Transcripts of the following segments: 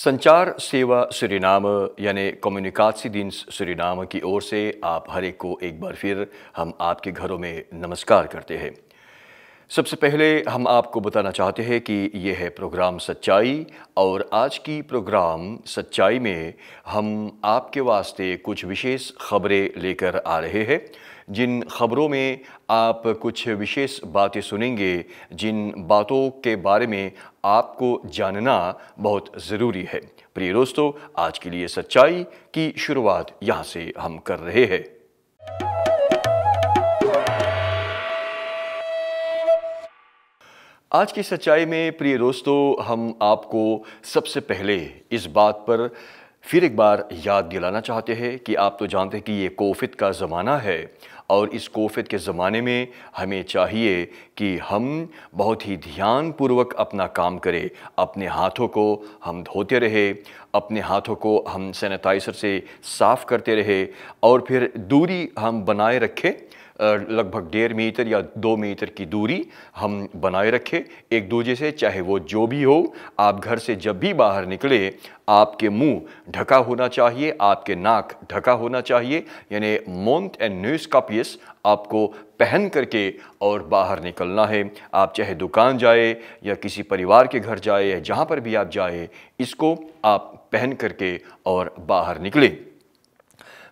संचार सेवा सुरीनाम यानी कम्युनिकासी दिन सुरीनाम की ओर से आप हर एक को एक बार फिर हम आपके घरों में नमस्कार करते हैं सबसे पहले हम आपको बताना चाहते हैं कि यह है प्रोग्राम सच्चाई और आज की प्रोग्राम सच्चाई में हम आपके वास्ते कुछ विशेष खबरें लेकर आ रहे हैं जिन खबरों में आप कुछ विशेष बातें सुनेंगे जिन बातों के बारे में आपको जानना बहुत ज़रूरी है प्रिय दोस्तों आज के लिए सच्चाई की शुरुआत यहाँ से हम कर रहे हैं आज की सच्चाई में प्रिय दोस्तों हम आपको सबसे पहले इस बात पर फिर एक बार याद दिलाना चाहते हैं कि आप तो जानते हैं कि ये कोविड का ज़माना है और इस कोफियत के ज़माने में हमें चाहिए कि हम बहुत ही ध्यानपूर्वक अपना काम करें अपने हाथों को हम धोते रहे अपने हाथों को हम सैनिटाइज़र से साफ़ करते रहे और फिर दूरी हम बनाए रखें लगभग डेढ़ मीटर या दो मीटर की दूरी हम बनाए रखें एक दूजे से चाहे वो जो भी हो आप घर से जब भी बाहर निकले आपके मुंह ढका होना चाहिए आपके नाक ढका होना चाहिए यानी मोन्थ एंड न्यूज कापियस आपको पहन करके और बाहर निकलना है आप चाहे दुकान जाए या किसी परिवार के घर जाए या जहाँ पर भी आप जाए इसको आप पहन करके और बाहर निकले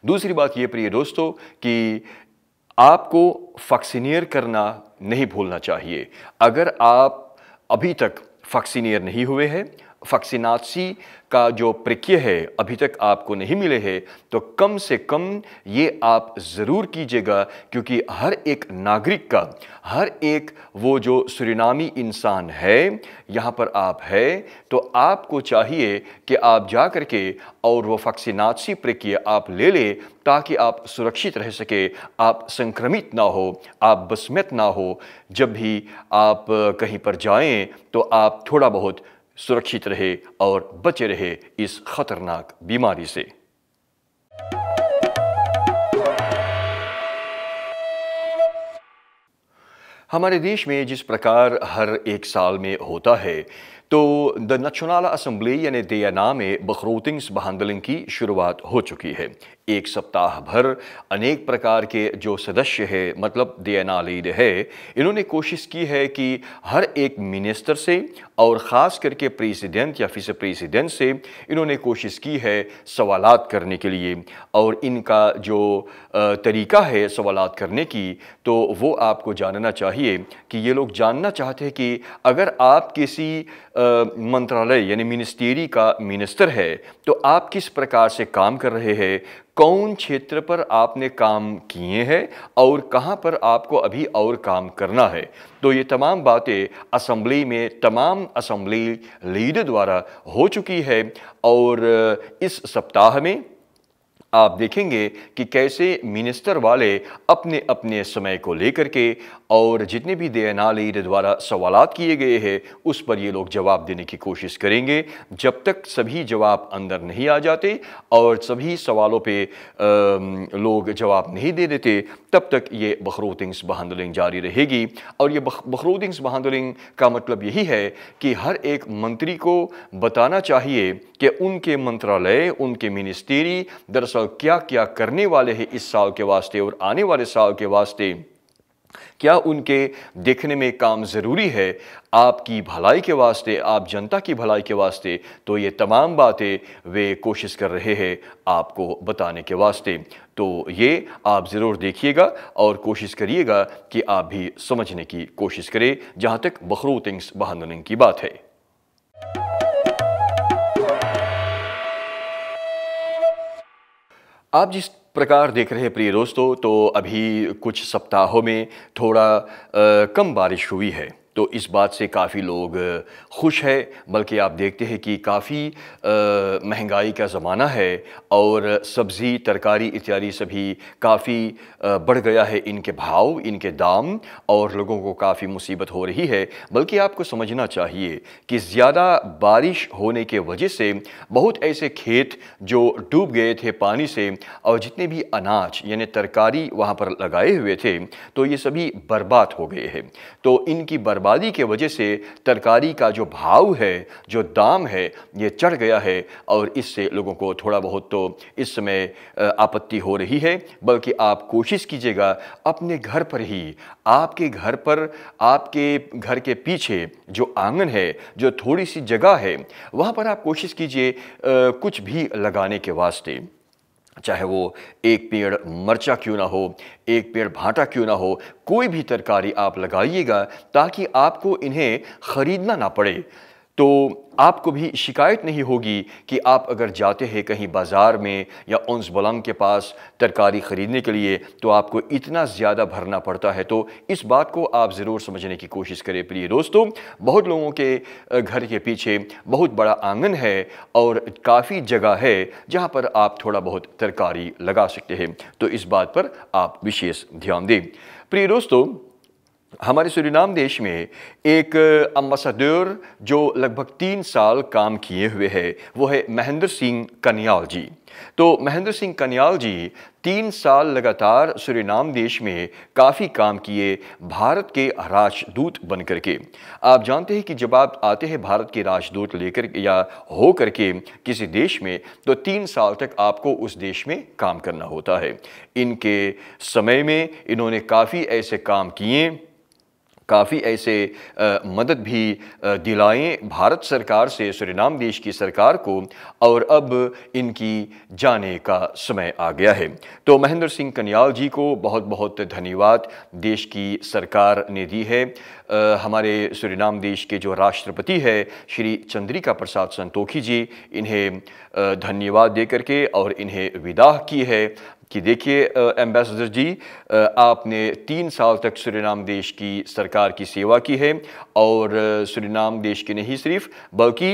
दूसरी बात ये प्रिय दोस्तों कि आपको फक्सीनियर करना नहीं भूलना चाहिए अगर आप अभी तक फक्सिनियर नहीं हुए हैं फक्सिनासी का जो प्रक्रिय है अभी तक आपको नहीं मिले हैं तो कम से कम ये आप ज़रूर कीजिएगा क्योंकि हर एक नागरिक का हर एक वो जो सुरिनामी इंसान है यहाँ पर आप है तो आपको चाहिए कि आप जा कर के और वो फक्सिनासी प्रक्रिया आप ले ले ताकि आप सुरक्षित रह सके आप संक्रमित ना हो आप बसमत ना हो जब भी आप कहीं पर जाएं तो आप थोड़ा बहुत सुरक्षित रहे और बचे रहे इस खतरनाक बीमारी से हमारे देश में जिस प्रकार हर एक साल में होता है तो द नचनाला असम्बली यानी दियाना में बखरोतिंग्स बहांदलिंग की शुरुआत हो चुकी है एक सप्ताह भर अनेक प्रकार के जो सदस्य है मतलब दियाना लीड है इन्होंने कोशिश की है कि हर एक मिनिस्टर से और ख़ास करके प्रेसिडेंट या फिस प्रेसिडेंट से इन्होंने कोशिश की है सवाल करने के लिए और इनका जो तरीका है सवाल करने की तो वो आपको जानना चाहिए कि ये लोग जानना चाहते हैं कि अगर आप किसी मंत्रालय यानी मिनिस्टेरी का मिनिस्टर है तो आप किस प्रकार से काम कर रहे हैं कौन क्षेत्र पर आपने काम किए हैं और कहाँ पर आपको अभी और काम करना है तो ये तमाम बातें असम्बली में तमाम असम्बली लीडर द्वारा हो चुकी है और इस सप्ताह में आप देखेंगे कि कैसे मिनिस्टर वाले अपने अपने समय को लेकर के और जितने भी दयानाली द्वारा सवाल किए गए हैं उस पर ये लोग जवाब देने की कोशिश करेंगे जब तक सभी जवाब अंदर नहीं आ जाते और सभी सवालों पे आ, लोग जवाब नहीं दे देते तब तक ये बखरोदिंग्स बहानदलिंग जारी रहेगी और ये बखरोदिंग्स बहानदलिंग का मतलब यही है कि हर एक मंत्री को बताना चाहिए कि उनके मंत्रालय उनके मिनिस्ट्री दरअसल साल क्या क्या करने वाले हैं इस साल के वास्ते और आने वाले साल के वास्ते क्या उनके देखने में काम ज़रूरी है आपकी भलाई के वास्ते आप जनता की भलाई के वास्ते तो ये तमाम बातें वे कोशिश कर रहे हैं आपको बताने के वास्ते तो ये आप ज़रूर देखिएगा और कोशिश करिएगा कि आप भी समझने की कोशिश करें जहाँ तक बखरूतिंग्स बहानुनिंग की बात है आप जिस प्रकार देख रहे हैं प्रिय दोस्तों तो अभी कुछ सप्ताहों में थोड़ा आ, कम बारिश हुई है तो इस बात से काफ़ी लोग खुश है बल्कि आप देखते हैं कि काफ़ी महंगाई का ज़माना है और सब्ज़ी तरकारी इत्यादि सभी काफ़ी बढ़ गया है इनके भाव इनके दाम और लोगों को काफ़ी मुसीबत हो रही है बल्कि आपको समझना चाहिए कि ज़्यादा बारिश होने के वजह से बहुत ऐसे खेत जो डूब गए थे पानी से और जितने भी अनाज यानी तरकारी वहाँ पर लगाए हुए थे तो ये सभी बर्बाद हो गए हैं तो इनकी बर्बाद बर्बादी के वजह से तरकारी का जो भाव है जो दाम है ये चढ़ गया है और इससे लोगों को थोड़ा बहुत तो इस समय आपत्ति हो रही है बल्कि आप कोशिश कीजिएगा अपने घर पर ही आपके घर पर आपके घर के पीछे जो आंगन है जो थोड़ी सी जगह है वहाँ पर आप कोशिश कीजिए कुछ भी लगाने के वास्ते चाहे वो एक पेड़ मर्चा क्यों ना हो एक पेड़ भाटा क्यों ना हो कोई भी तरकारी आप लगाइएगा ताकि आपको इन्हें ख़रीदना ना पड़े तो आपको भी शिकायत नहीं होगी कि आप अगर जाते हैं कहीं बाज़ार में या उन्स बलंग के पास तरकारी ख़रीदने के लिए तो आपको इतना ज़्यादा भरना पड़ता है तो इस बात को आप ज़रूर समझने की कोशिश करें प्रिय दोस्तों बहुत लोगों के घर के पीछे बहुत बड़ा आंगन है और काफ़ी जगह है जहाँ पर आप थोड़ा बहुत तरकारी लगा सकते हैं तो इस बात पर आप विशेष ध्यान दें प्रिय दोस्तों हमारे सूरीनाम देश में एक अम्बासडर जो लगभग तीन साल काम किए हुए है वो है महेंद्र सिंह कन्याल जी तो महेंद्र सिंह कन्याल जी तीन साल लगातार सूरीनाम देश में काफ़ी काम किए भारत के राजदूत बन करके आप जानते हैं कि जब आप आते हैं भारत के राजदूत लेकर या हो करके किसी देश में तो तीन साल तक आपको उस देश में काम करना होता है इनके समय में इन्होंने काफ़ी ऐसे काम किए काफ़ी ऐसे आ, मदद भी दिलाएं भारत सरकार से सुरिनाम देश की सरकार को और अब इनकी जाने का समय आ गया है तो महेंद्र सिंह कन्याल जी को बहुत बहुत धन्यवाद देश की सरकार ने दी है आ, हमारे सुरिनाम देश के जो राष्ट्रपति है श्री चंद्रिका प्रसाद संतोखी जी इन्हें धन्यवाद दे करके और इन्हें विदा की है कि देखिए एम्बेसडर जी आपने तीन साल तक सुरिनाम देश की सरकार की सेवा की है और सुरिनाम देश की नहीं सिर्फ बल्कि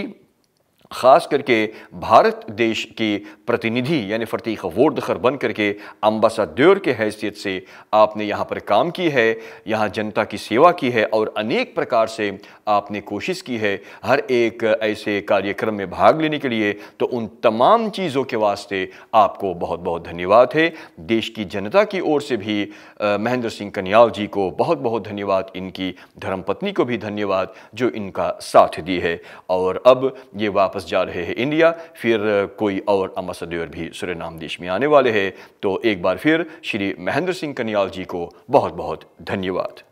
ख़ास करके भारत देश की प्रतिनिधि यानी फ़रतीक वोटदखर बन करके अम्बासाड्योर के हैसियत से आपने यहाँ पर काम की है यहाँ जनता की सेवा की है और अनेक प्रकार से आपने कोशिश की है हर एक ऐसे कार्यक्रम में भाग लेने के लिए तो उन तमाम चीज़ों के वास्ते आपको बहुत बहुत धन्यवाद है देश की जनता की ओर से भी महेंद्र सिंह कन्याल जी को बहुत बहुत धन्यवाद इनकी धर्मपत्नी को भी धन्यवाद जो इनका साथ दी है और अब ये वापस वापस जा रहे हैं इंडिया फिर कोई और अम्बासडर भी नाम देश में आने वाले हैं तो एक बार फिर श्री महेंद्र सिंह कनियाल जी को बहुत बहुत धन्यवाद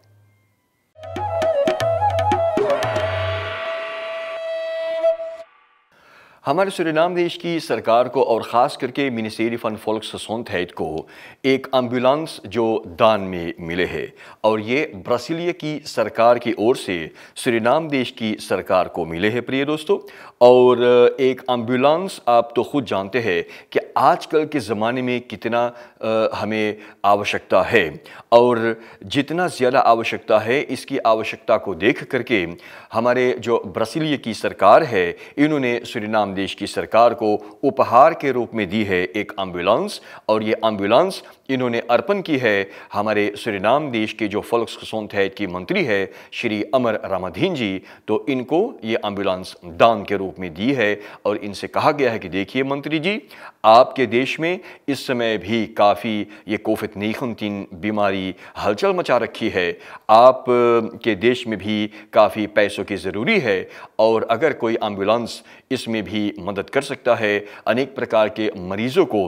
हमारे सुरनाम देश की सरकार को और ख़ास करके मिनिस्ट्री फन फोल्क ससोन हैद को एक एम्बुलेंस जो दान में मिले है और ये ब्रासीलिया की सरकार की ओर से सुरनाम देश की सरकार को मिले है प्रिय दोस्तों और एक एम्बुलेंस आप तो खुद जानते हैं कि आजकल के ज़माने में कितना हमें आवश्यकता है और जितना ज़्यादा आवश्यकता है इसकी आवश्यकता को देख करके हमारे जो ब्रासीलिया की सरकार है इन्होंने सुरनाम देश की सरकार को उपहार के रूप में दी है एक एम्बुलेंस और ये एम्बुलेंस इन्होंने अर्पण की है हमारे नाम देश के जो फलक सोनथैद की मंत्री है श्री अमर रामाधीन जी तो इनको ये एम्बुलेंस दान के रूप में दी है और इनसे कहा गया है कि देखिए मंत्री जी आपके देश में इस समय भी काफ़ी ये कोफित तीन बीमारी हलचल मचा रखी है आप के देश में भी काफ़ी पैसों की ज़रूरी है और अगर कोई एम्बुलेंस इसमें भी मदद कर सकता है अनेक प्रकार के मरीज़ों को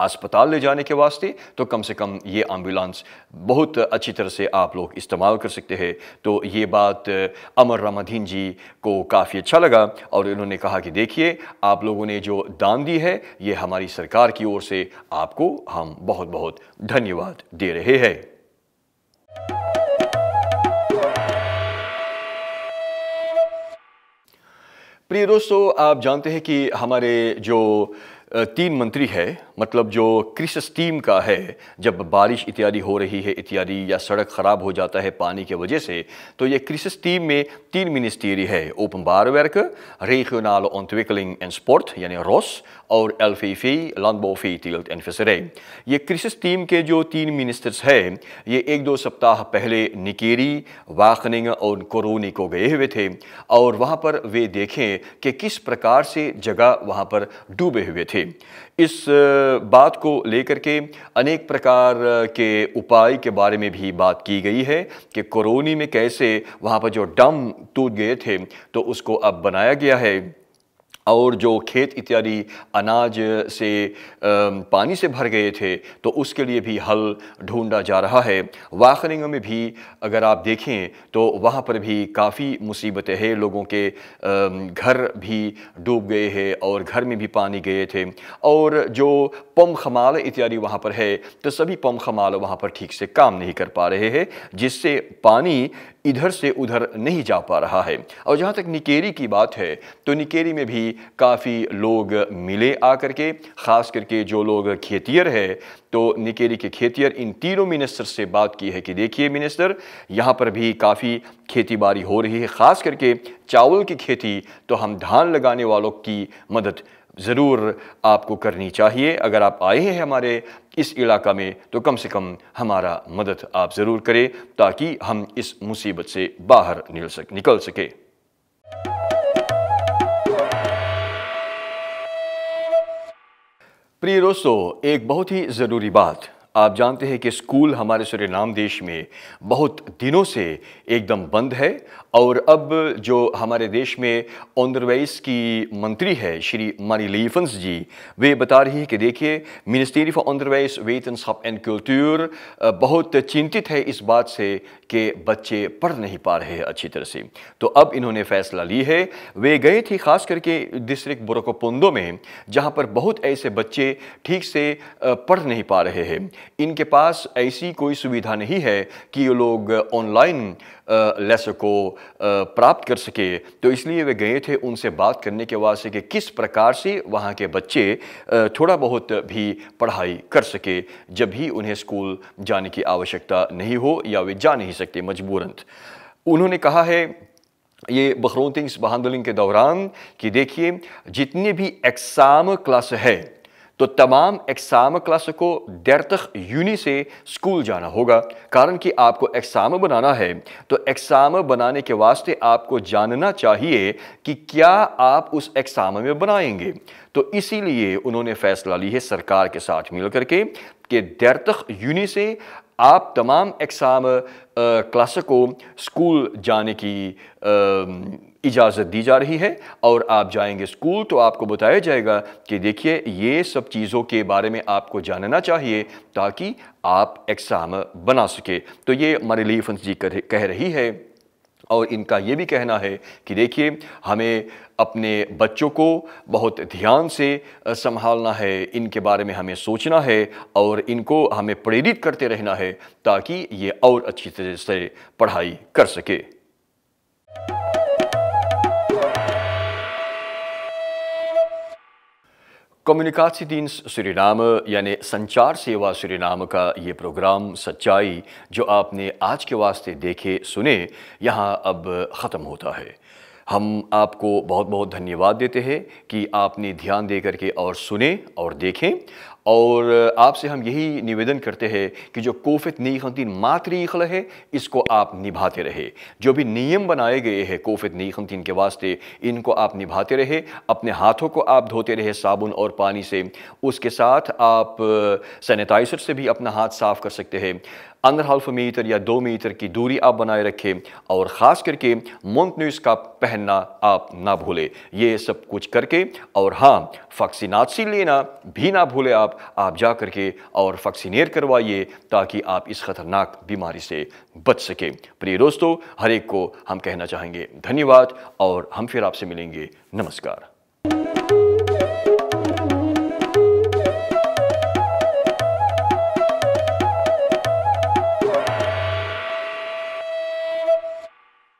अस्पताल ले जाने के वास्ते तो कम से कम ये एम्बुलेंस बहुत अच्छी तरह से आप लोग इस्तेमाल कर सकते हैं तो ये बात अमर रामाधीन जी को काफ़ी अच्छा लगा और इन्होंने कहा कि देखिए आप लोगों ने जो दान दी है ये हमारी सरकार की ओर से आपको हम बहुत बहुत धन्यवाद दे रहे हैं प्रिय दोस्तों आप जानते हैं कि हमारे जो तीन मंत्री है मतलब जो क्रिसस टीम का है जब बारिश इत्यादि हो रही है इत्यादि या सड़क ख़राब हो जाता है पानी के वजह से तो ये क्रिसस टीम में तीन मिनिस्ट्री है वर्क werken, regionale ontwikkeling and sport यानी रोस और L e e, landbouw, veeteelt en visserij. ये क्रिसस टीम के जो तीन मिनिस्टर्स है ये एक दो सप्ताह पहले निकेरी वाकनिंग और कोरोनी को गए हुए थे और वहाँ पर वे देखें कि किस प्रकार से जगह वहाँ पर डूबे हुए थे इस बात को लेकर के अनेक प्रकार के उपाय के बारे में भी बात की गई है कि कोरोनी में कैसे वहाँ पर जो डम टूट गए थे तो उसको अब बनाया गया है और जो खेत इत्यादि अनाज से पानी से भर गए थे तो उसके लिए भी हल ढूंढा जा रहा है वाखरिंग में भी अगर आप देखें तो वहाँ पर भी काफ़ी मुसीबतें हैं लोगों के घर भी डूब गए हैं और घर में भी पानी गए थे और जो पम खमाल इत्यादि वहाँ पर है तो सभी पम खमाल वहाँ पर ठीक से काम नहीं कर पा रहे हैं जिससे पानी इधर से उधर नहीं जा पा रहा है और जहाँ तक निकेरी की बात है तो निकेरी में भी काफ़ी लोग मिले आकर के ख़ास करके जो लोग खेतियर है तो निकेरी के खेतियर इन तीनों मिनिस्टर से बात की है कि देखिए मिनिस्टर यहाँ पर भी काफ़ी खेतीबाड़ी हो रही है ख़ास करके चावल की खेती तो हम धान लगाने वालों की मदद ज़रूर आपको करनी चाहिए अगर आप आए हैं हमारे इस इलाका में तो कम से कम हमारा मदद आप ज़रूर करें ताकि हम इस मुसीबत से बाहर निकल सक निकल सके प्रिय दोस्तों एक बहुत ही ज़रूरी बात आप जानते हैं कि स्कूल हमारे नाम देश में बहुत दिनों से एकदम बंद है और अब जो हमारे देश में ऑनरवाइस की मंत्री है श्री मानी लीफन्स जी वे बता रही है कि देखिए मिनिस्ट्री ऑफ वेतन सब एंड कल्चर बहुत चिंतित है इस बात से कि बच्चे पढ़ नहीं पा रहे हैं अच्छी तरह से तो अब इन्होंने फैसला ली है वे गए थे खास करके डिस्ट्रिक्ट बुरकोपोंदो में जहाँ पर बहुत ऐसे बच्चे ठीक से पढ़ नहीं पा रहे हैं इनके पास ऐसी कोई सुविधा नहीं है कि ये लोग ऑनलाइन लेस को प्राप्त कर सके तो इसलिए वे गए थे उनसे बात करने के वास्ते कि किस प्रकार से वहाँ के बच्चे थोड़ा बहुत भी पढ़ाई कर सके जब भी उन्हें स्कूल जाने की आवश्यकता नहीं हो या वे जा नहीं सकते मजबूरंत उन्होंने कहा है ये बखरौती इस बहानदलिंग के दौरान कि देखिए जितने भी एक्साम क्लास है तो तमाम एक्साम क्लास को दरतख यूनी से स्कूल जाना होगा कारण कि आपको एक्साम बनाना है तो एक्साम बनाने के वास्ते आपको जानना चाहिए कि क्या आप उस एक्साम में बनाएंगे तो इसीलिए उन्होंने फैसला लिया है सरकार के साथ मिलकर के कि दरतख यूनी से आप तमाम एक्साम क्लासों को स्कूल जाने की इजाज़त दी जा रही है और आप जाएंगे स्कूल तो आपको बताया जाएगा कि देखिए ये सब चीज़ों के बारे में आपको जानना चाहिए ताकि आप एग्ज़ाम बना सके तो ये हमारे लिए फंस जी कह रही है और इनका ये भी कहना है कि देखिए हमें अपने बच्चों को बहुत ध्यान से संभालना है इनके बारे में हमें सोचना है और इनको हमें प्रेरित करते रहना है ताकि ये और अच्छी तरह से पढ़ाई कर सके कम्युनिकासीदीन सुरीनाम यानि संचार सेवा सुरीनाम का ये प्रोग्राम सच्चाई जो आपने आज के वास्ते देखे सुने यहाँ अब ख़त्म होता है हम आपको बहुत बहुत धन्यवाद देते हैं कि आपने ध्यान दे करके और सुने और देखें और आपसे हम यही निवेदन करते हैं कि जो कोफित मातृ मातरीखल है इसको आप निभाते रहे जो भी नियम बनाए गए हैं कोफित नीखंतीन के वास्ते इनको आप निभाते रहे अपने हाथों को आप धोते रहे साबुन और पानी से उसके साथ आप सैनिटाइजर से भी अपना हाथ साफ़ कर सकते हैं अंदर हाल्फ मीटर या दो मीटर की दूरी आप बनाए रखें और ख़ास करके मुंक न्यूज़ का पहनना आप ना भूलें ये सब कुछ करके और हाँ वैक्सीनासी लेना भी ना भूलें आप आप जा कर के और वैक्सीनेट करवाइए ताकि आप इस ख़तरनाक बीमारी से बच सकें प्रिय दोस्तों हर एक को हम कहना चाहेंगे धन्यवाद और हम फिर आपसे मिलेंगे नमस्कार